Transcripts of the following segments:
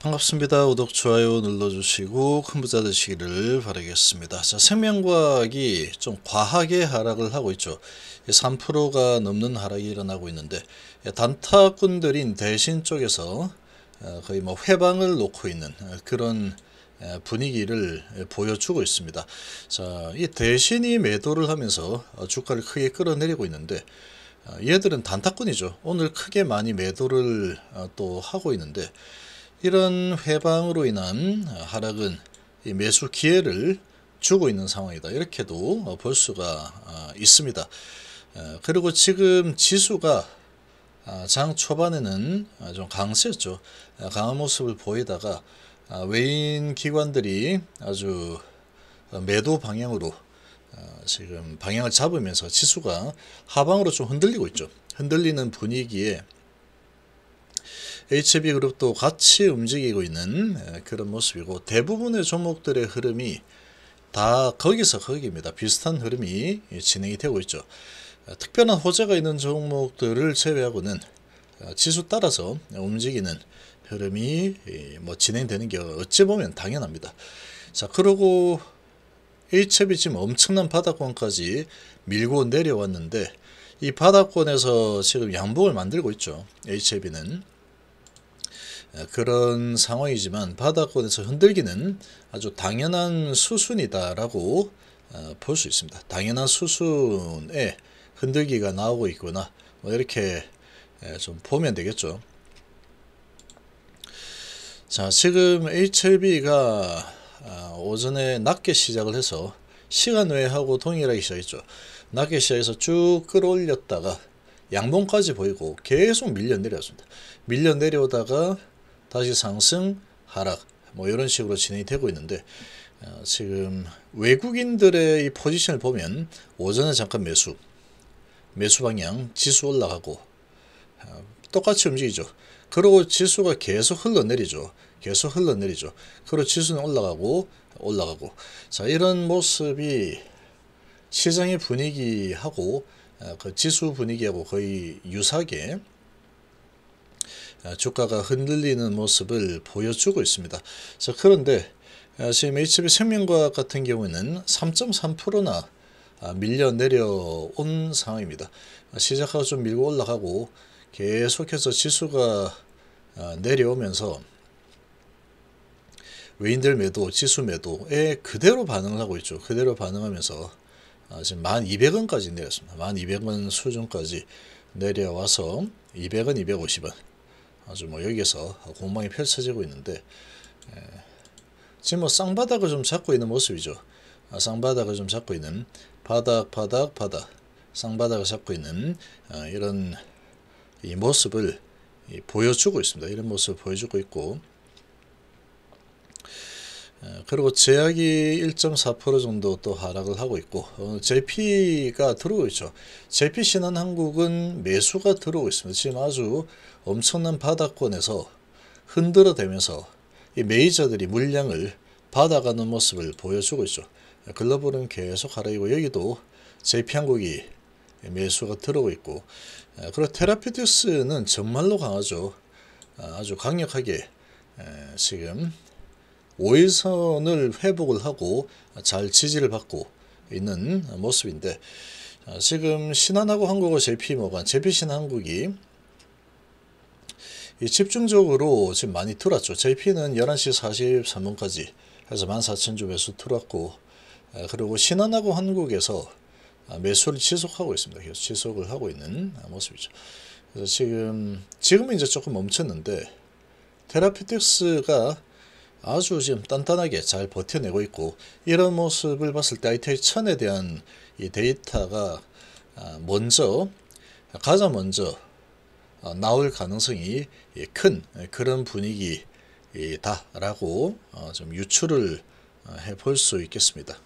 반갑습니다. 구독, 좋아요 눌러주시고 큰 부자 되시기를 바라겠습니다. 자, 생명과학이 좀 과하게 하락을 하고 있죠. 3%가 넘는 하락이 일어나고 있는데 예, 단타꾼들인 대신 쪽에서 어, 거의 뭐 회방을 놓고 있는 어, 그런 어, 분위기를 보여주고 있습니다. 자, 이 대신이 매도를 하면서 주가를 크게 끌어내리고 있는데 얘들은 단타꾼이죠. 오늘 크게 많이 매도를 또 하고 있는데 이런 회방으로 인한 하락은 매수 기회를 주고 있는 상황이다. 이렇게도 볼 수가 어, 있습니다. 어, 그리고 지금 지수가 아, 장 초반에는 아, 좀 강세였죠. 아, 강한 모습을 보이다가 외인 기관들이 아주 매도 방향으로 지금 방향을 잡으면서 지수가 하방으로 좀 흔들리고 있죠. 흔들리는 분위기에 HB그룹도 같이 움직이고 있는 그런 모습이고 대부분의 종목들의 흐름이 다 거기서 거기입니다. 비슷한 흐름이 진행이 되고 있죠. 특별한 호재가 있는 종목들을 제외하고는 지수 따라서 움직이는 흐름이 뭐 진행되는 게 어찌 보면 당연합니다. 자 그러고 h b 지금 엄청난 바닥권까지 밀고 내려왔는데 이 바닥권에서 지금 양봉을 만들고 있죠. h b 는 그런 상황이지만 바닥권에서 흔들기는 아주 당연한 수순이다라고 어, 볼수 있습니다. 당연한 수순에 흔들기가 나오고 있구나. 뭐 이렇게 좀 보면 되겠죠. 자, 지금 HLB가 아, 오전에 낮게 시작을 해서 시간 외하고 동일하게 시작했죠. 낮게 시작해서 쭉 끌어올렸다가 양봉까지 보이고 계속 밀려 내려왔습니다. 밀려 내려오다가 다시 상승, 하락 뭐 이런 식으로 진행이 되고 있는데 어, 지금 외국인들의 이 포지션을 보면 오전에 잠깐 매수, 매수 방향 지수 올라가고 어, 똑같이 움직이죠. 그리고 지수가 계속 흘러내리죠. 계속 흘러내리죠. 그리고 지수는 올라가고 올라가고 자 이런 모습이 시장의 분위기하고 어, 그 지수 분위기하고 거의 유사하게 아, 주가가 흔들리는 모습을 보여주고 있습니다. 자, 그런데 아, 지금 HB 생명과 같은 경우에는 3.3%나 아, 밀려 내려온 상황입니다. 시작하고 좀 밀고 올라가고 계속해서 지수가 내려오면서 외인들 매도, 지수 매도에 그대로 반응을 하고 있죠. 그대로 반응하면서 지금 1200원까지 내렸습니다. 1200원 수준까지 내려와서 200원, 250원 아주 뭐 여기에서 공방이 펼쳐지고 있는데 에, 예. 지금 뭐 쌍바닥을 좀 잡고 있는 모습이죠. 아, 쌍바닥을 좀 잡고 있는 바닥 바닥 바닥 쌍바닥을 잡고 있는 어, 이런 이 모습을 이 보여주고 있습니다. 이런 모습을 보여주고 있고 예, 그리고 제약이 1.4% 정도 또 하락을 하고 있고 JP가 어, 들어오고 있죠. JP 신한한국은 매수가 들어오고 있습니다. 지금 아주 엄청난 바닥권에서 흔들어대면서 이 메이저들이 물량을 받아가는 모습을 보여주고 있죠. 예, 글로벌은 계속 하락이고 여기도 JP한국이 매수가 들어오고 있고 예, 그리고 테라피티스는 정말로 강하죠. 아, 아주 강력하게 지금 5일선을 회복을 하고 잘 지지를 받고 있는 모습인데 아, 지금 신한하고 한국어 JP모간, JP신한국이 집중적으로 지금 많이 틀었죠. JP는 11시 43분까지 해서 1 4 0 0 0주매수 틀었고 아, 그리고 신한하고 한국에서 아, 매수를 지속하고 있습니다. 계속 지속을 하고 있는 모습이죠. 그래서 지금, 지금은 이제 조금 멈췄는데 테라피틱스가 아주 지금 단단하게 잘 버텨내고 있고 이런 모습을 봤을 때 IT의 천에 대한 이 데이터가 아, 먼저 가장 먼저 어, 나올 가능성이 큰 그런 분위기다라고 어, 좀 유추를 어, 해볼 수 있겠습니다.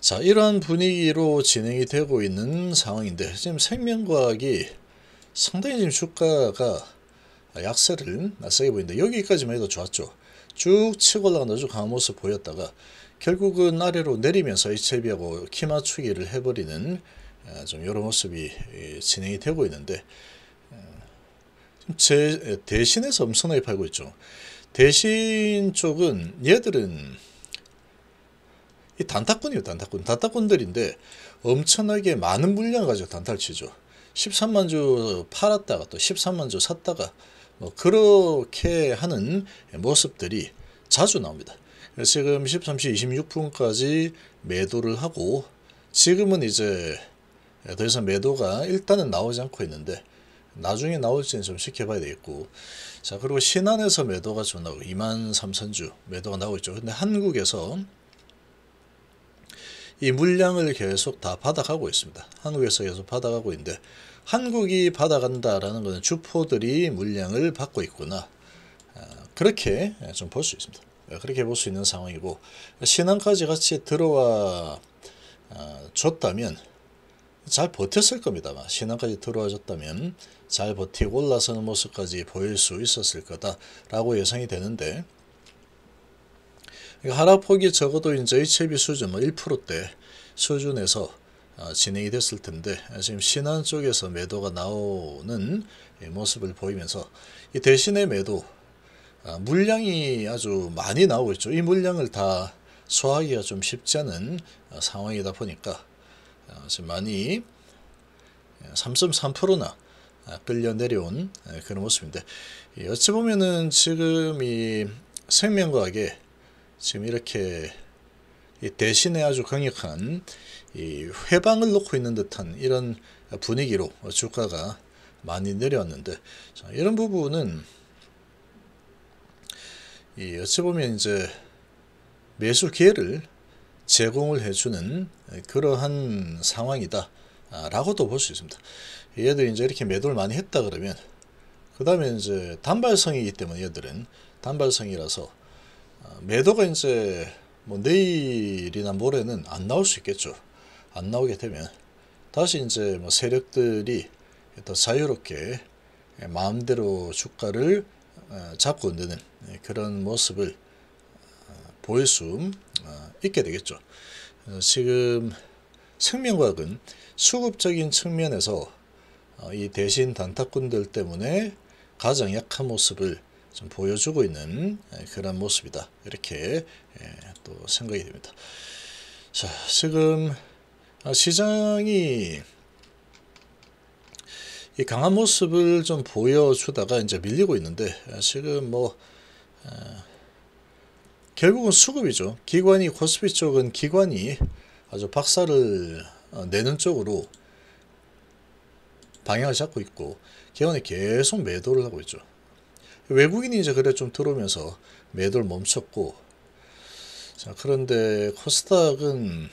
자 이러한 분위기로 진행이 되고 있는 상황인데 지금 생명과학이 상당히 지금 주가가 아, 약세를 아, 세게 보이는데 여기까지만 해도 좋았죠. 쭉 치고 올라간 아주 강한 모습 보였다가 결국은 아래로 내리면서 이채비하고 키 맞추기를 해버리는 아, 좀 이런 모습이 예, 진행이 되고 있는데 제 대신에서 엄청나게 팔고 있죠. 대신 쪽은 얘들은 이단타꾼이요 단타꾼. 단타꾼들인데 엄청나게 많은 물량 가지고 단타를 치죠. 13만 주 팔았다가 또 13만 주 샀다가 뭐 그렇게 하는 모습들이 자주 나옵니다. 지금 13시 26분까지 매도를 하고 지금은 이제 더 이상 매도가 일단은 나오지 않고 있는데 나중에 나올지는 좀 지켜봐야 되겠고 자 그리고 신안에서 매도가 좀 나오고 2만 3천주 매도가 나오고 있죠. 근데 한국에서 이 물량을 계속 다 받아가고 있습니다. 한국에서 계속 받아가고 있는데 한국이 받아간다라는 것은 주포들이 물량을 받고 있구나. 아, 그렇게 좀 볼 수 있습니다. 아, 그렇게 볼 수 있는 상황이고 신한까지 같이 들어와 아, 줬다면 잘 버텼을 겁니다 신한까지 들어와 줬다면 잘 버티고 올라서는 모습까지 보일 수 있었을 거다라고 예상이 되는데 그러니까 하락폭이 적어도 이제 HLB 수준 뭐 1%대 수준에서 어, 진행이 됐을 텐데 지금 신한 쪽에서 매도가 나오는 모습을 보이면서 이 대신에 매도 아, 물량이 아주 많이 나오고 있죠. 이 물량을 다 소화하기가 좀 쉽지 않은 어, 상황이다 보니까 어, 지금 많이 3.3%나 예, 아, 끌려 내려온 예, 그런 모습인데 어찌 보면은 지금 이 생명과학의 지금 이렇게 대신에 아주 강력한 회방을 놓고 있는 듯한 이런 분위기로 주가가 많이 내려왔는데 자, 이런 부분은 이 어찌 보면 이제 매수 기회를 제공을 해주는 그러한 상황이다 아, 라고도 볼 수 있습니다. 얘들 이제 이렇게 매도를 많이 했다 그러면 그 다음에 이제 단발성이기 때문에 얘들은 단발성이라서 아, 매도가 이제 뭐 내일이나 모레는 안 나올 수 있겠죠. 안 나오게 되면 다시 이제 뭐 세력들이 더 자유롭게 예, 마음대로 주가를 어, 잡고 흔는 예, 그런 모습을 어, 보일 수 어, 있게 되겠죠. 지금 생명과학은 수급적인 측면에서 이 대신 단타꾼들 때문에 가장 약한 모습을 좀 보여주고 있는 그런 모습이다. 이렇게 또 생각이 됩니다. 자, 지금 아, 시장이 이 강한 모습을 좀 보여주다가 이제 밀리고 있는데 지금 뭐 결국은 수급이죠. 기관이 코스피 쪽은 기관이 아주 박살을 어, 내는 쪽으로 방향을 잡고 있고 개원이 계속 매도를 하고 있죠. 외국인이 이제 그래 좀 들어오면서 매도를 멈췄고 자 그런데 코스닥은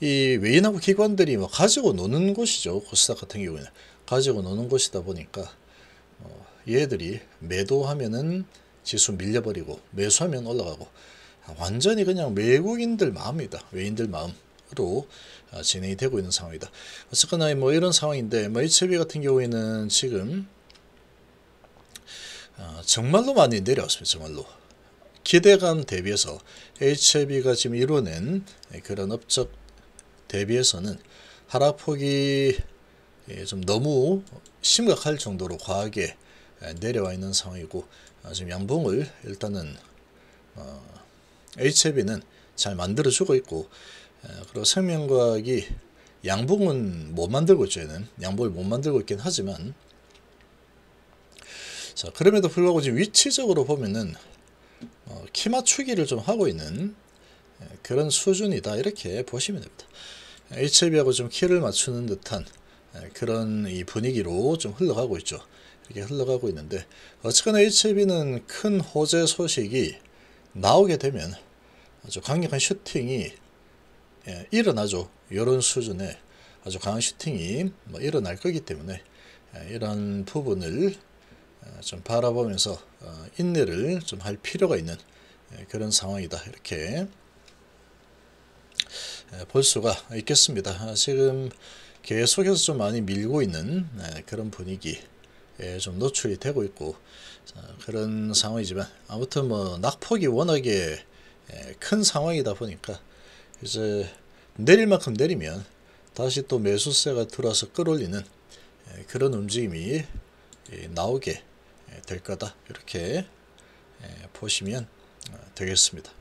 이 외인하고 기관들이 뭐 가지고 노는 곳이죠 코스닥 같은 경우에는 가지고 노는 곳이다 보니까 어, 얘들이 매도하면은 지수 밀려버리고 매수하면 올라가고 아, 완전히 그냥 외국인들 마음이다 외인들 마음 으로 아, 진행이 되고 있는 상황이다. 어쨌거나 뭐 이런 상황인데 뭐 HB e 같은 경우에는 지금 아, 정말로 많이 내려왔습니다. 정말로. 기대감 대비해서 HIV가 지금 이뤄낸 그런 업적 대비해서는 하락폭이 예, 좀 너무 심각할 정도로 과하게 예, 내려와 있는 상황이고 아, 지금 양봉을 일단은 어, HIV는 잘 만들어주고 있고 예, 그리고 생명과학이 양봉은 못 만들고 있죠. 양봉을 못 만들고 있긴 하지만 자 그럼에도 불구하고 지금 위치적으로 보면은 어, 키 맞추기를 좀 하고 있는 예, 그런 수준이다 이렇게 보시면 됩니다. HLB하고 좀 키를 맞추는 듯한 예, 그런 이 분위기로 좀 흘러가고 있죠. 이렇게 흘러가고 있는데 어쨌거나 HLB는 큰 호재 소식이 나오게 되면 아주 강력한 슈팅이 예, 일어나죠. 이런 수준의 아주 강한 슈팅이 뭐 일어날 거기 때문에 이런 부분을 어, 좀 바라보면서 어, 인내를 좀 할 필요가 있는 예, 그런 상황이다 이렇게 예, 볼 수가 있겠습니다. 지금 계속해서 좀 많이 밀고 있는 예, 그런 분위기에 좀 노출이 되고 있고 어, 그런 상황이지만 아무튼 뭐 낙폭이 워낙에 큰 상황이다 보니까 이제 내릴 만큼 내리면 다시 또 매수세가 들어와서 끌어올리는 그런 움직임이 나오게 될 거다 이렇게 예, 보시면 어, 되겠습니다.